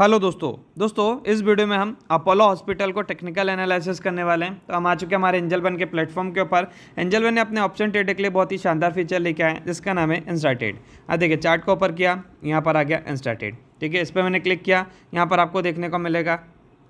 hello दोस्तों दोस्तों इस वीडियो में हम अपोलो हॉस्पिटल को टेक्निकल एनालिसिस करने वाले हैं तो हम आ चुके हैं हमारे एंजल वन के प्लेटफॉर्म के ऊपर एंजल वन ने अपने ऑप्शन ट्रेड के लिए बहुत ही शानदार फीचर लेके आए जिसका नाम है इंस्टाटेड अब देखिए चार्ट को ऊपर किया यहाँ पर आ गया इंस्टाटेड ठीक है इस पर मैंने क्लिक किया यहाँ पर आपको देखने को मिलेगा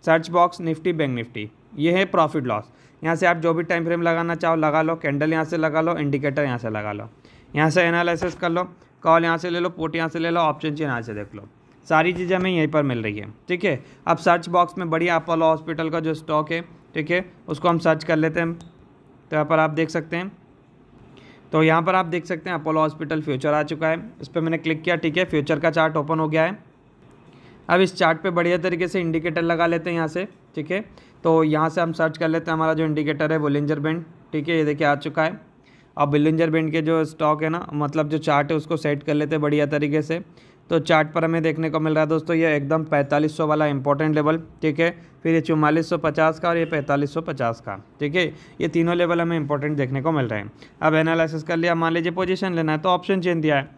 search box Nifty bank Nifty ये है प्रॉफिट लॉस यहाँ से आप जो भी टाइम फ्रेम लगाना चाहो लगा लो कैंडल यहाँ से लगा लो इंडिकेटर यहाँ से लगा लो यहाँ से एनालिसिस कर लो कॉल यहाँ से ले लो पोट यहाँ से ले लो ऑप्शन चीन यहाँ से देख लो सारी चीज़ें हमें यहीं पर मिल रही है ठीक है अब सर्च बॉक्स में बढ़िया अपोलो हॉस्पिटल का जो स्टॉक है ठीक है उसको हम सर्च कर लेते हैं तो यहाँ पर आप देख सकते हैं तो यहाँ पर आप देख सकते हैं अपोलो हॉस्पिटल फ्यूचर आ चुका है इस पर मैंने क्लिक किया ठीक है फ्यूचर का चार्ट ओपन हो गया है अब इस चार्ट पे बढ़िया तरीके से इंडिकेटर लगा लेते हैं यहाँ से ठीक है तो यहाँ से हम सर्च कर लेते हैं हमारा जो इंडिकेटर है बुलेंजर बैंड ठीक है ये देखिए आ चुका है अब बिलिंजर बैंड के जो स्टॉक है ना मतलब जो चार्ट है उसको सेट कर लेते हैं बढ़िया तरीके से तो चार्ट पर हमें देखने को मिल रहा है दोस्तों ये एकदम 4500 वाला इंपॉर्टेंट लेवल ठीक है फिर ये पचास का और ये 4550 का ठीक है ये तीनों लेवल हमें इंपॉर्टेंट देखने को मिल रहे हैं अब एनालिसिस कर लिया मान लीजिए पोजिशन लेना है तो ऑप्शन चेन दिया है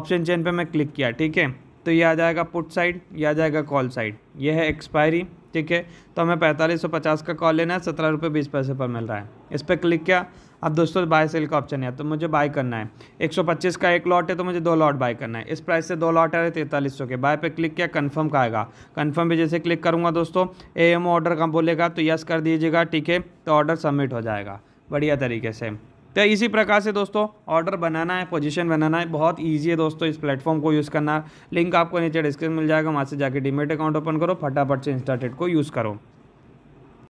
ऑप्शन चेन पर मैं क्लिक किया ठीक है तो ये आ जाएगा पुट साइड ये आ जाएगा कॉल साइड ये है एक्सपायरी ठीक है तो हमें पैंतालीस सौ पचास का कॉल लेना है सत्रह रुपये बीस पैसे पर मिल रहा है इस पर क्लिक किया अब दोस्तों बाय सेल का ऑप्शन है तो मुझे बाय करना है एक सौ पच्चीस का एक लॉट है तो मुझे दो लॉट बाय करना है इस प्राइस से दो लॉट आ रहे तैंतालीस सौ के बाय पे क्लिक किया कंफर्म का आएगा कंफर्म भी जैसे क्लिक करूँगा दोस्तों ए एम ऑर्डर का बोलेगा तो यस कर दीजिएगा ठीक है तो ऑर्डर सबमिट हो जाएगा बढ़िया तरीके से तो इसी प्रकार से दोस्तों ऑर्डर बनाना है पोजीशन बनाना है बहुत ईजी है दोस्तों इस प्लेटफॉर्म को यूज़ करना लिंक आपको नीचे डिस्क्रिप्शन मिल जाएगा वहाँ से जाके डिमेट अकाउंट ओपन करो फटाफट से इंस्टाटेट को यूज़ करो